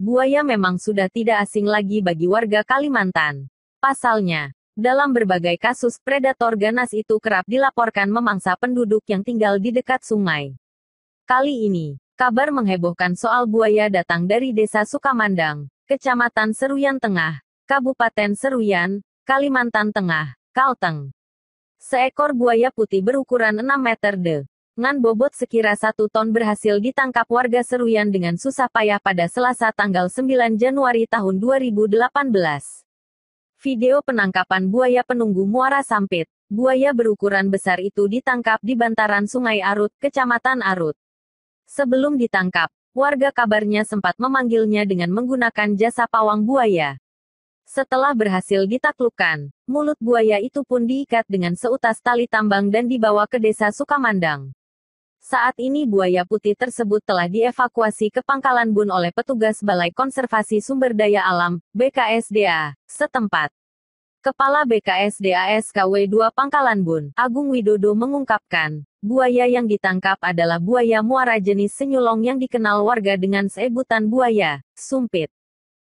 buaya memang sudah tidak asing lagi bagi warga Kalimantan. Pasalnya, dalam berbagai kasus predator ganas itu kerap dilaporkan memangsa penduduk yang tinggal di dekat sungai. Kali ini, kabar menghebohkan soal buaya datang dari Desa Sukamandang, Kecamatan Seruyan Tengah, Kabupaten Seruyan, Kalimantan Tengah, Kalteng. Seekor buaya putih berukuran 6 meter de Ngan bobot sekira satu ton berhasil ditangkap warga Seruyan dengan susah payah pada Selasa tanggal 9 Januari tahun 2018. Video penangkapan buaya penunggu muara sampit, buaya berukuran besar itu ditangkap di bantaran Sungai Arut, Kecamatan Arut. Sebelum ditangkap, warga kabarnya sempat memanggilnya dengan menggunakan jasa pawang buaya. Setelah berhasil ditaklukkan, mulut buaya itu pun diikat dengan seutas tali tambang dan dibawa ke desa Sukamandang. Saat ini buaya putih tersebut telah dievakuasi ke Pangkalan Bun oleh petugas Balai Konservasi Sumber Daya Alam, BKSDA, setempat. Kepala BKSDA SKW 2 Pangkalan Bun, Agung Widodo mengungkapkan, buaya yang ditangkap adalah buaya muara jenis senyulong yang dikenal warga dengan sebutan buaya, sumpit.